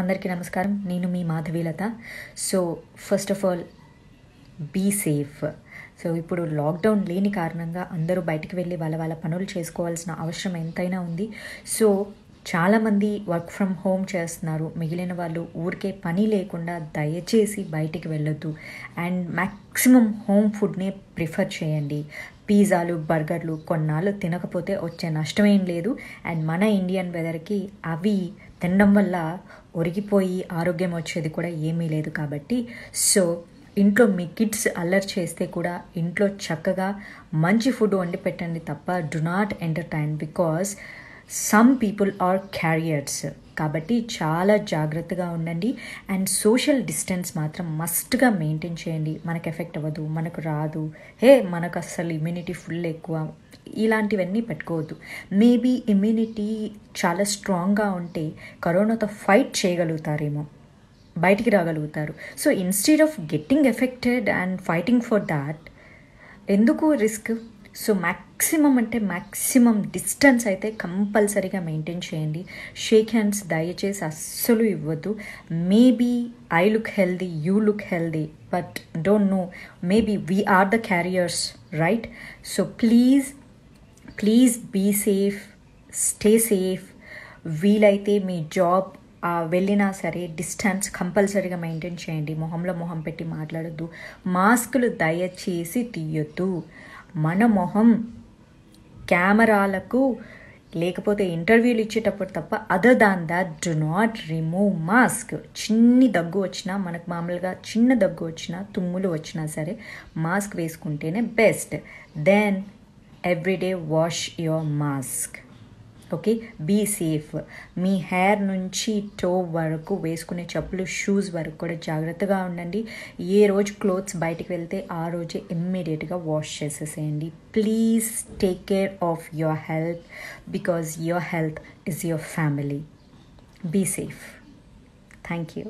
అందరికీ నమస్కారం నేను మీ Madhavilatha so first of all be safe so ఇప్పుడు లాక్డౌన్ లేని కారణంగా అందరూ బయటికి వెళ్ళి వాళ్ళ వాళ్ళ పనులు చేసుకోవాల్సిన అవసరం ఎంతైనా ఉంది సో చాలామంది వర్క్ ఫ్రమ్ హోమ్ చేస్తున్నారు మిగిలిన వాళ్ళు ఊరికే పని లేకుండా దయచేసి బయటికి వెళ్ళొద్దు అండ్ మ్యాక్సిమం హోమ్ ఫుడ్నే ప్రిఫర్ చేయండి పిజ్జాలు బర్గర్లు కొన్నాళ్ళు తినకపోతే వచ్చే నష్టమేం లేదు అండ్ మన ఇండియన్ వెదర్కి అవి తినడం వల్ల ఒరిగిపోయి ఆరోగ్యం వచ్చేది కూడా ఏమీ లేదు కాబట్టి సో ఇంట్లో మీ కిడ్స్ అల్లరి చేస్తే కూడా ఇంట్లో చక్కగా మంచి ఫుడ్ వండి పెట్టండి తప్ప do not entertain because some people are carriers కాబట్టి చాలా జాగ్రత్తగా ఉండండి అండ్ సోషల్ డిస్టెన్స్ మాత్రం మస్ట్గా మెయింటైన్ చేయండి మనకు ఎఫెక్ట్ అవ్వదు మనకు రాదు హే మనకు అస్సలు ఇమ్యూనిటీ ఫుల్ ఎక్కువ ఇలాంటివన్నీ పెట్టుకోవద్దు మేబీ ఇమ్యూనిటీ చాలా స్ట్రాంగ్గా ఉంటే కరోనాతో ఫైట్ చేయగలుగుతారేమో బయటికి రాగలుగుతారు so instead of getting affected and fighting for that ఎందుకు రిస్క్ సో మ్యాక్సిమం అంటే మ్యాక్సిమం డిస్టెన్స్ అయితే కంపల్సరీగా మెయింటైన్ చేయండి షేక్ హ్యాండ్స్ దయచేసి అస్సలు ఇవ్వద్దు maybe I look healthy you look healthy but don't know maybe we are the carriers right so please please be safe stay safe వీలైతే మీ job వెళ్ళినా సరే డిస్టెన్స్ కంపల్సరీగా మెయింటైన్ చేయండి మొహంలో మొహం పెట్టి మాట్లాడొద్దు మాస్కులు దయచేసి తీయొద్దు మన మొహం కెమెరాలకు లేకపోతే ఇంటర్వ్యూలు ఇచ్చేటప్పుడు తప్ప other than that do not remove mask చిన్ని దగ్గు వచ్చినా మనకు మామూలుగా చిన్న దగ్గు వచ్చినా తుమ్ములు వచ్చినా సరే మాస్క్ వేసుకుంటేనే best then everyday wash your mask okay be safe మీ హెయిర్ నుంచి టో వరకు వేసుకునే చెప్పులు షూస్ వరకు కూడా జాగ్రత్తగా ఉండండి ఏ రోజు క్లోత్స్ బయటికి వెళ్తే ఆ రోజే ఇమ్మీడియట్గా వాష్ చేసేసేయండి please take care of your health because your health is your family be safe thank you